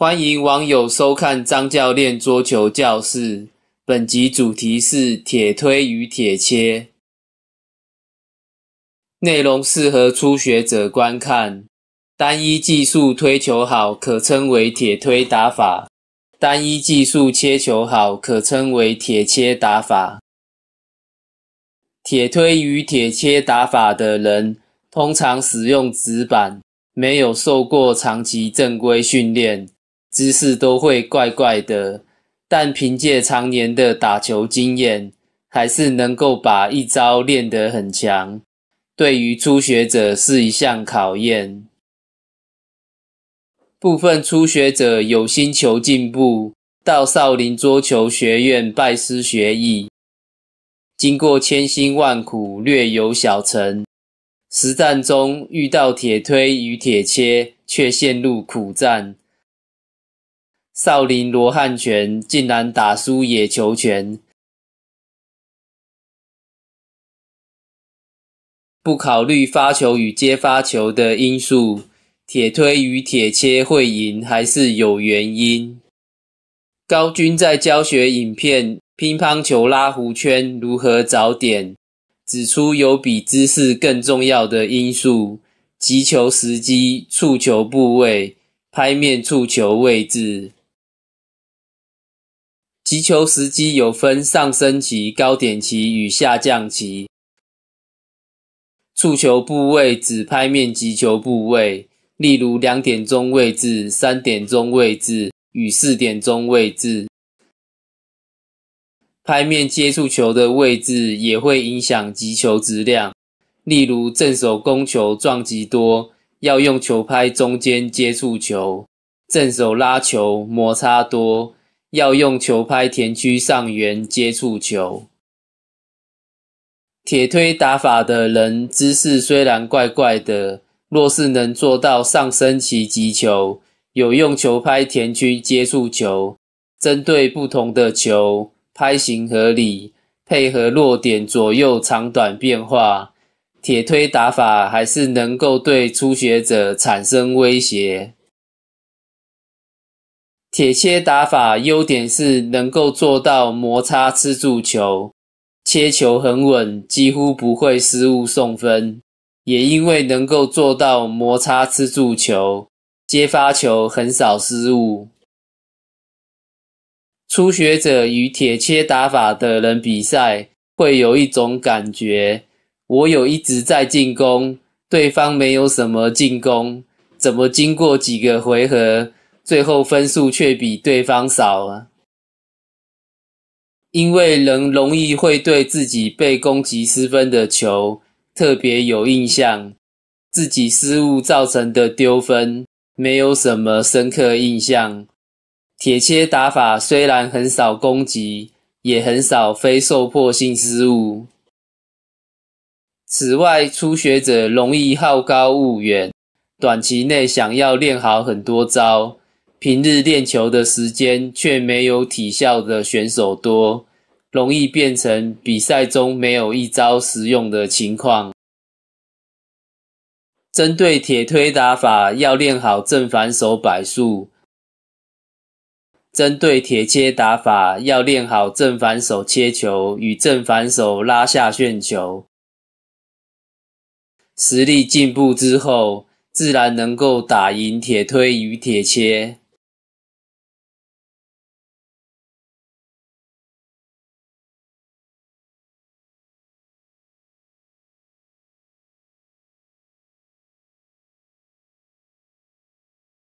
欢迎网友收看张教练桌球教室。本集主题是铁推与铁切，内容适合初学者观看。单一技术推球好，可称为铁推打法；单一技术切球好，可称为铁切打法。铁推与铁切打法的人通常使用纸板，没有受过长期正规训练。姿势都会怪怪的，但凭借常年的打球经验，还是能够把一招练得很强。对于初学者是一项考验。部分初学者有心求进步，到少林桌球学院拜师学艺，经过千辛万苦，略有小成。实战中遇到铁推与铁切，却陷入苦战。少林罗汉拳竟然打输野球拳，不考虑发球与接发球的因素，铁推与铁切会赢还是有原因。高军在教学影片《乒乓球拉弧圈如何找点》，指出有比姿势更重要的因素：击球时机、触球部位、拍面触球位置。击球时机有分上升期、高点期与下降期。触球部位指拍面击球部位，例如两点钟位置、三点钟位置与四点钟位置。拍面接触球的位置也会影响击球质量，例如正手攻球撞击多，要用球拍中间接触球；正手拉球摩擦多。要用球拍填区上缘接触球，铁推打法的人姿势虽然怪怪的，若是能做到上升期击球，有用球拍填区接触球，针对不同的球，拍型合理，配合落点左右长短变化，铁推打法还是能够对初学者产生威胁。铁切打法优点是能够做到摩擦吃住球，切球很稳，几乎不会失误送分。也因为能够做到摩擦吃住球，接发球很少失误。初学者与铁切打法的人比赛，会有一种感觉：我有一直在进攻，对方没有什么进攻，怎么经过几个回合？最后分数却比对方少啊！因为人容易会对自己被攻击失分的球特别有印象，自己失误造成的丢分没有什么深刻印象。铁切打法虽然很少攻击，也很少非受迫性失误。此外，初学者容易好高骛远，短期内想要练好很多招。平日练球的时间却没有体校的选手多，容易变成比赛中没有一招实用的情况。针对铁推打法，要练好正反手摆速；针对铁切打法，要练好正反手切球与正反手拉下旋球。实力进步之后，自然能够打赢铁推与铁切。